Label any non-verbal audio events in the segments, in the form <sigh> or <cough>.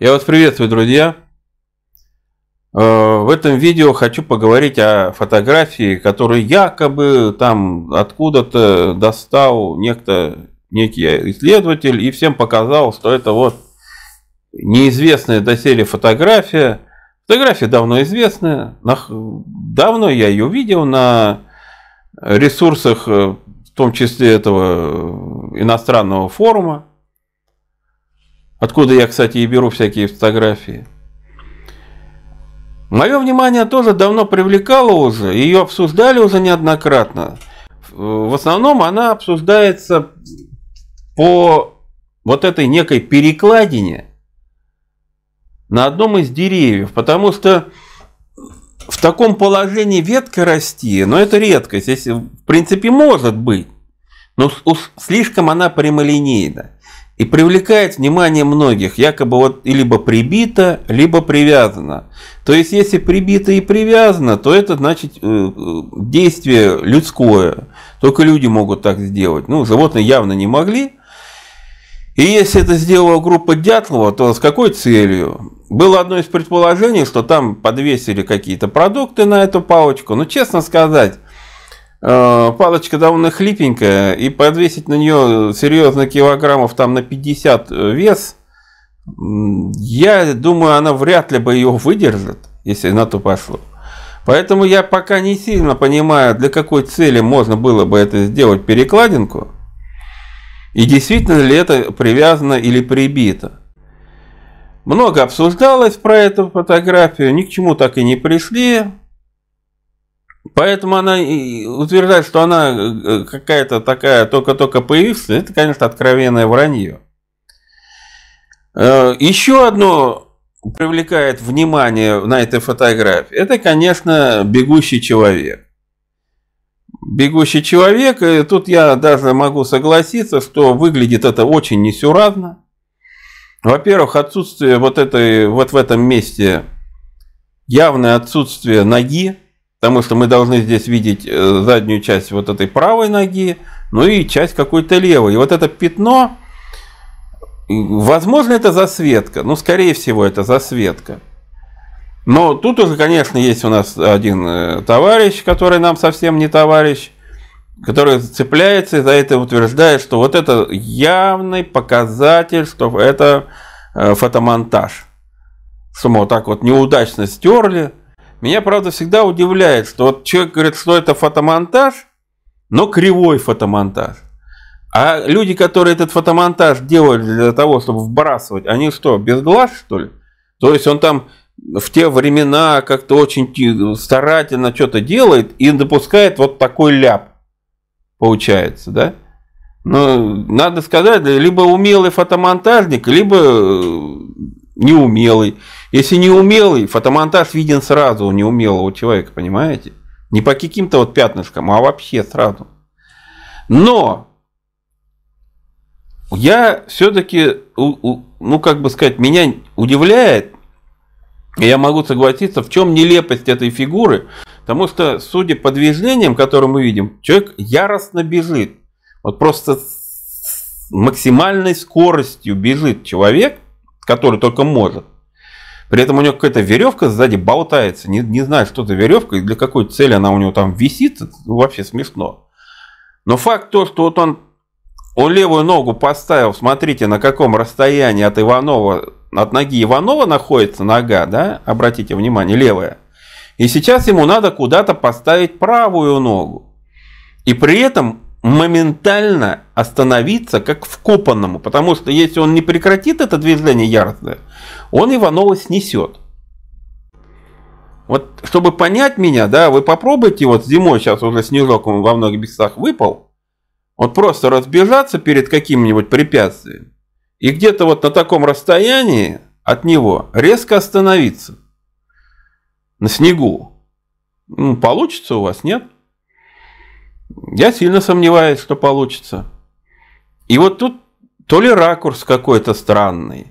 Я вас приветствую, друзья. Э, в этом видео хочу поговорить о фотографии, которую якобы там откуда-то достал некто, некий исследователь и всем показал, что это вот неизвестная доселе фотография. Фотография давно известная. Давно я ее видел на ресурсах, э, в том числе этого э, иностранного форума. Откуда я, кстати, и беру всякие фотографии. Мое внимание тоже давно привлекало уже, ее обсуждали уже неоднократно. В основном она обсуждается по вот этой некой перекладине на одном из деревьев, потому что в таком положении ветка расти, но это редкость, если, в принципе может быть, но уж слишком она прямолинейна и привлекает внимание многих, якобы вот либо прибито, либо привязано. То есть, если прибито и привязано, то это значит э, э, действие людское. Только люди могут так сделать. Ну, животные явно не могли. И если это сделала группа Дятлова, то с какой целью? Было одно из предположений, что там подвесили какие-то продукты на эту палочку. Но ну, честно сказать, Э, палочка довольно хлипенькая, и подвесить на нее серьезно килограммов там на 50 э, вес, я думаю, она вряд ли бы ее выдержит, если на то пошло. Поэтому я пока не сильно понимаю, для какой цели можно было бы это сделать перекладинку, и действительно ли это привязано или прибито. Много обсуждалось про эту фотографию, ни к чему так и не пришли. Поэтому она утверждает, что она э, э, какая-то такая только-только появившаяся, это, конечно, откровенное вранье. Э, еще одно привлекает внимание на этой фотографии, это, конечно, бегущий человек. Бегущий человек, и тут я даже могу согласиться, что выглядит это очень несуразно. Во-первых, отсутствие вот этой, вот в этом месте, явное отсутствие ноги, Потому что мы должны здесь видеть э, заднюю часть вот этой правой ноги, ну и часть какой-то левой. И вот это пятно, возможно, это засветка. Ну, скорее всего, это засветка. Но тут уже, конечно, есть у нас один э, товарищ, который нам совсем не товарищ, который цепляется и за это утверждает, что вот это явный показатель, что это э, фотомонтаж. Что мы вот так вот неудачно стерли, меня, правда, всегда удивляет, что вот человек говорит, что это фотомонтаж, но кривой фотомонтаж. А люди, которые этот фотомонтаж делают для того, чтобы вбрасывать, они что, без глаз, что ли? То есть он там в те времена как-то очень старательно что-то делает и допускает вот такой ляп, получается, да? Ну, надо сказать, либо умелый фотомонтажник, либо э, неумелый. Если неумелый, фотомонтаж виден сразу у неумелого человека, понимаете? Не по каким-то вот пятнышкам, а вообще сразу. Но я все-таки, ну как бы сказать, меня удивляет, я могу согласиться, в чем нелепость этой фигуры, потому что, судя по движениям, которые мы видим, человек яростно бежит. Вот просто с максимальной скоростью бежит человек – который только может. При этом у него какая-то веревка сзади болтается. Не, не знаю, что это веревка и для какой цели она у него там висит. Это вообще смешно. Но факт то, что вот он, он левую ногу поставил, смотрите, на каком расстоянии от Иванова, от ноги Иванова находится нога, да, обратите внимание, левая. И сейчас ему надо куда-то поставить правую ногу. И при этом моментально остановиться как вкопанному, потому что если он не прекратит это движение яростное, он Иванова снесет. Вот, чтобы понять меня, да, вы попробуйте, вот зимой сейчас уже снежок во многих местах выпал, вот просто разбежаться перед каким-нибудь препятствием и где-то вот на таком расстоянии от него резко остановиться на снегу. Ну, получится у вас, нет? Я сильно сомневаюсь, что получится. И вот тут то ли ракурс какой-то странный,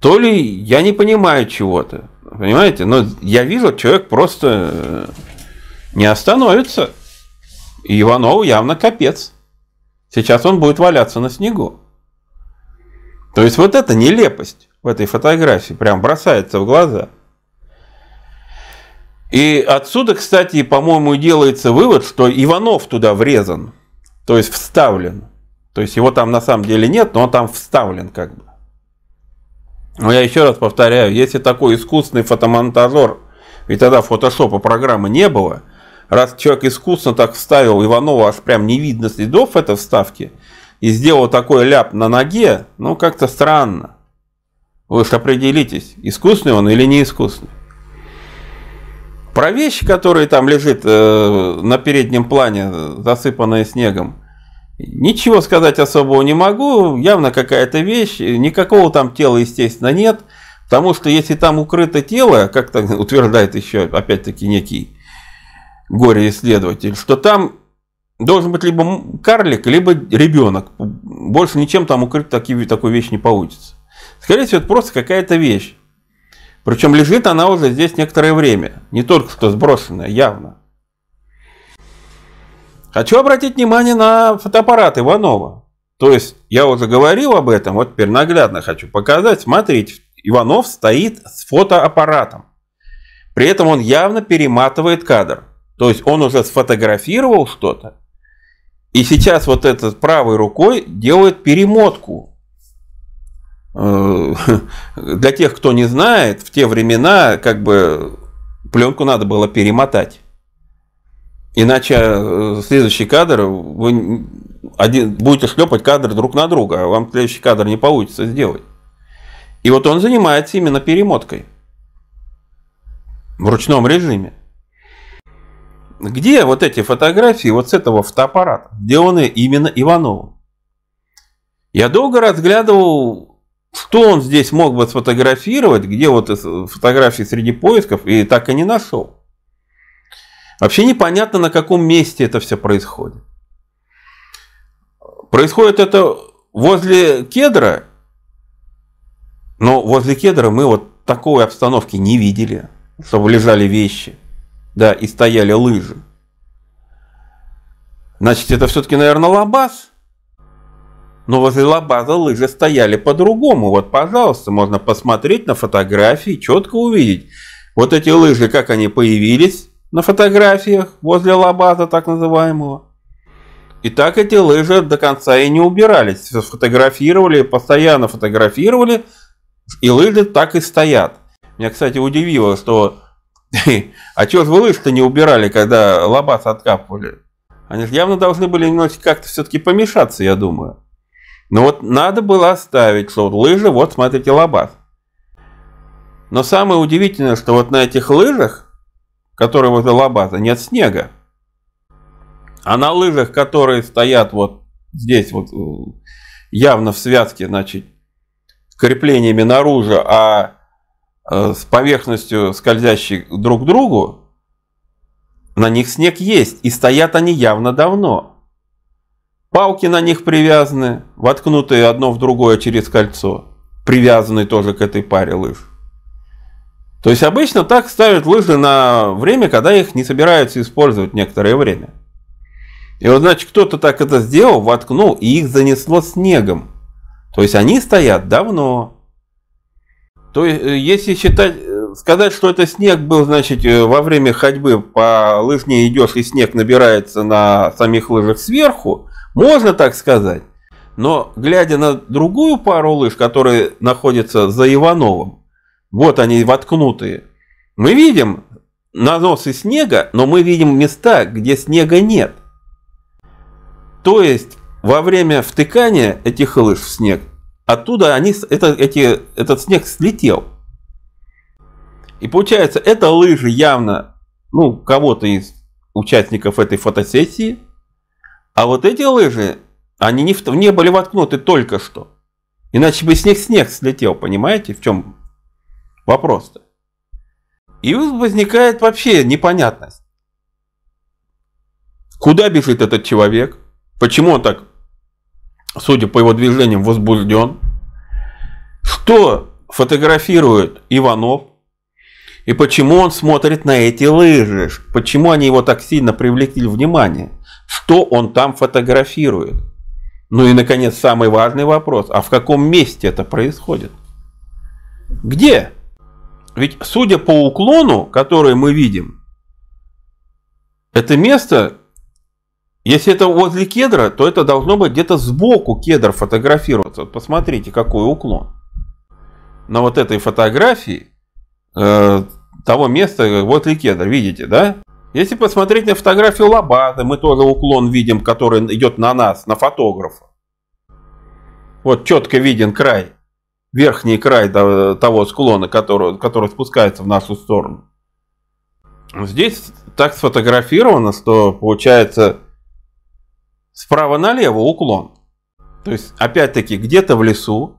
то ли я не понимаю чего-то. Понимаете? Но я вижу, человек просто э, не остановится. И Иванову явно капец. Сейчас он будет валяться на снегу. То есть вот эта нелепость в этой фотографии прям бросается в глаза – и отсюда, кстати, по-моему, делается вывод, что Иванов туда врезан, то есть вставлен. То есть его там на самом деле нет, но он там вставлен как бы. Но я еще раз повторяю, если такой искусственный фотомонтажер, ведь тогда фотошопа программы не было, раз человек искусно так вставил Иванова, аж прям не видно следов этой вставки, и сделал такой ляп на ноге, ну как-то странно. Вы же определитесь, искусственный он или не искусственный. Про вещи, которые там лежит э, на переднем плане, засыпанные снегом, ничего сказать особого не могу. Явно какая-то вещь. Никакого там тела, естественно, нет. Потому что если там укрыто тело, как -то <laughs> утверждает еще, опять-таки, некий горе-исследователь, что там должен быть либо карлик, либо ребенок. Больше ничем там укрыть такие, такую вещь не получится. Скорее всего, это просто какая-то вещь. Причем лежит она уже здесь некоторое время, не только что сброшенная, явно. Хочу обратить внимание на фотоаппарат Иванова. То есть, я уже говорил об этом, вот теперь наглядно хочу показать. Смотрите, Иванов стоит с фотоаппаратом. При этом он явно перематывает кадр. То есть, он уже сфотографировал что-то. И сейчас вот этот правой рукой делает перемотку Э, <laughs> для тех, кто не знает, в те времена как бы пленку надо было перемотать. Иначе э, следующий кадр, вы один, будете шлепать кадр друг на друга, а вам следующий кадр не получится сделать. И вот он занимается именно перемоткой в ручном режиме. Где вот эти фотографии вот с этого фотоаппарата, сделанные именно Ивановым? Я долго разглядывал что он здесь мог бы сфотографировать, где вот э, фотографии среди поисков, и так и не нашел. Вообще непонятно, на каком месте это все происходит. Происходит это возле кедра, но возле кедра мы вот такой обстановки не видели, чтобы лежали вещи, да, и стояли лыжи. Значит, это все-таки, наверное, лабаз – но возле лабаза лыжи стояли по-другому. Вот, пожалуйста, можно посмотреть на фотографии, четко увидеть. Вот эти лыжи, как они появились на фотографиях возле лабаза так называемого. И так эти лыжи до конца и не убирались. Фотографировали, постоянно фотографировали, и лыжи так и стоят. Меня, кстати, удивило, что... <laughs> А чего же вы лыжи-то не убирали, когда лабаз откапывали? Они же явно должны были немножечко как-то все-таки помешаться, я думаю. Но ну вот надо было оставить, что вот лыжи, вот смотрите, лобаз. Но самое удивительное, что вот на этих лыжах, которые возле лобата, нет снега. А на лыжах, которые стоят вот здесь, вот э, явно в связке, значит, с креплениями наружу, а э, с поверхностью скользящей друг к другу, на них снег есть, и стоят они явно давно. Палки на них привязаны, воткнутые одно в другое через кольцо, привязаны тоже к этой паре лыж. То есть обычно так ставят лыжи на время, когда их не собираются использовать некоторое время. И вот значит кто-то так это сделал, воткнул и их занесло снегом. То есть они стоят давно. То есть э, если считать, э, сказать, что это снег был, значит, э, во время ходьбы по лыжне идешь и снег набирается на самих лыжах сверху, можно так сказать. Но глядя на другую пару лыж, которые находятся за Ивановым, вот они воткнутые, мы видим наносы снега, но мы видим места, где снега нет. То есть во время втыкания этих лыж в снег, оттуда они, это, эти, этот снег слетел. И получается, это лыжи явно ну, кого-то из участников этой фотосессии – а вот эти лыжи, они не, в, не были воткнуты только что. Иначе бы с них снег слетел, понимаете, в чем вопрос-то? И возникает вообще непонятность. Куда бежит этот человек? Почему он так, судя по его движениям, возбужден? Что фотографирует Иванов? И почему он смотрит на эти лыжи? Почему они его так сильно привлекли внимание? что он там фотографирует. Ну и, наконец, самый важный вопрос, а в каком месте это происходит? Где? Ведь, судя по уклону, который мы видим, это место, если это возле кедра, то это должно быть где-то сбоку кедра фотографироваться. Вот посмотрите, какой уклон. На вот этой фотографии э, того места возле кедра, видите, да? Если посмотреть на фотографию Лобата, мы тоже уклон видим, который идет на нас, на фотографа. Вот четко виден край, верхний край того склона, который, который спускается в нашу сторону. Здесь так сфотографировано, что получается справа налево уклон. То есть, опять-таки, где-то в лесу,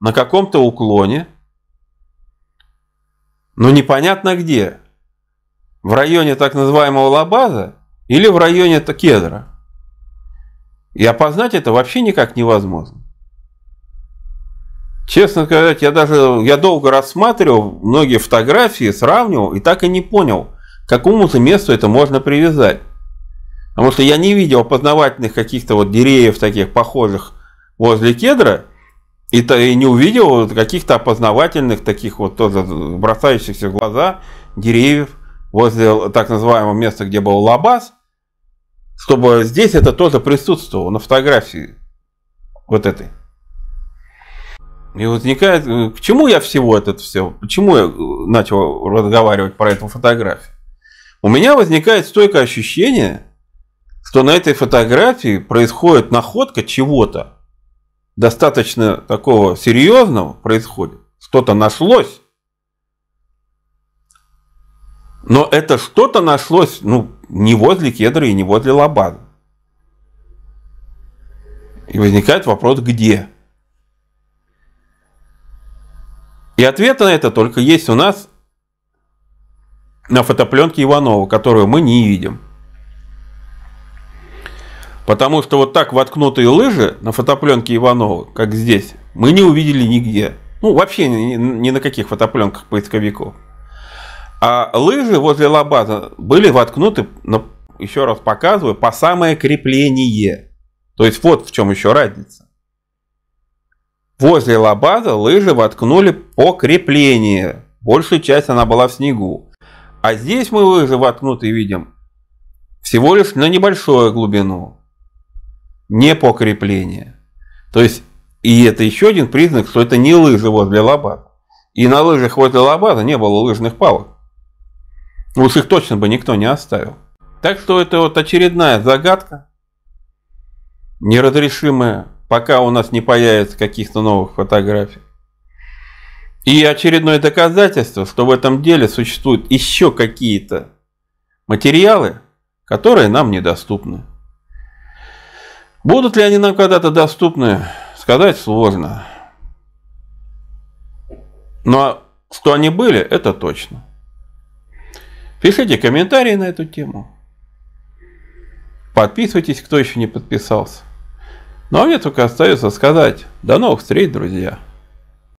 на каком-то уклоне, но непонятно где в районе так называемого Лабаза или в районе Кедра. И опознать это вообще никак невозможно. Честно сказать, я даже я долго рассматривал многие фотографии, сравнивал и так и не понял, к какому-то месту это можно привязать. Потому что я не видел опознавательных каких-то вот деревьев таких похожих возле кедра, и, то, и не увидел каких-то опознавательных таких вот тоже бросающихся в глаза деревьев возле так называемого места, где был Лабаз, чтобы здесь это тоже присутствовало на фотографии вот этой. И возникает, э, к чему я всего это все, почему я э, начал разговаривать про эту фотографию? У меня возникает стойкое ощущение, что на этой фотографии происходит находка чего-то достаточно такого серьезного происходит. Что-то нашлось, но это что-то нашлось, ну, не возле кедра и не возле лобана. И возникает вопрос, где? И ответ на это только есть у нас на фотопленке Иванова, которую мы не видим. Потому что вот так воткнутые лыжи на фотопленке Иванова, как здесь, мы не увидели нигде. Ну, вообще ни, ни на каких фотопленках поисковиков. А лыжи возле лабаза были воткнуты, еще раз показываю, по самое крепление. То есть вот в чем еще разница. Возле лабаза лыжи воткнули по креплению. Большая часть она была в снегу. А здесь мы лыжи воткнуты видим всего лишь на небольшую глубину. Не по креплению. То есть, и это еще один признак, что это не лыжи возле лабаза. И на лыжах возле лабаза не было лыжных палок. Ну, вот их точно бы никто не оставил. Так что это вот очередная загадка, неразрешимая, пока у нас не появится каких-то новых фотографий. И очередное доказательство, что в этом деле существуют еще какие-то материалы, которые нам недоступны. Будут ли они нам когда-то доступны, сказать сложно. Но ну, а что они были, это точно. Пишите комментарии на эту тему. Подписывайтесь, кто еще не подписался. Ну а мне только остается сказать, до новых встреч, друзья!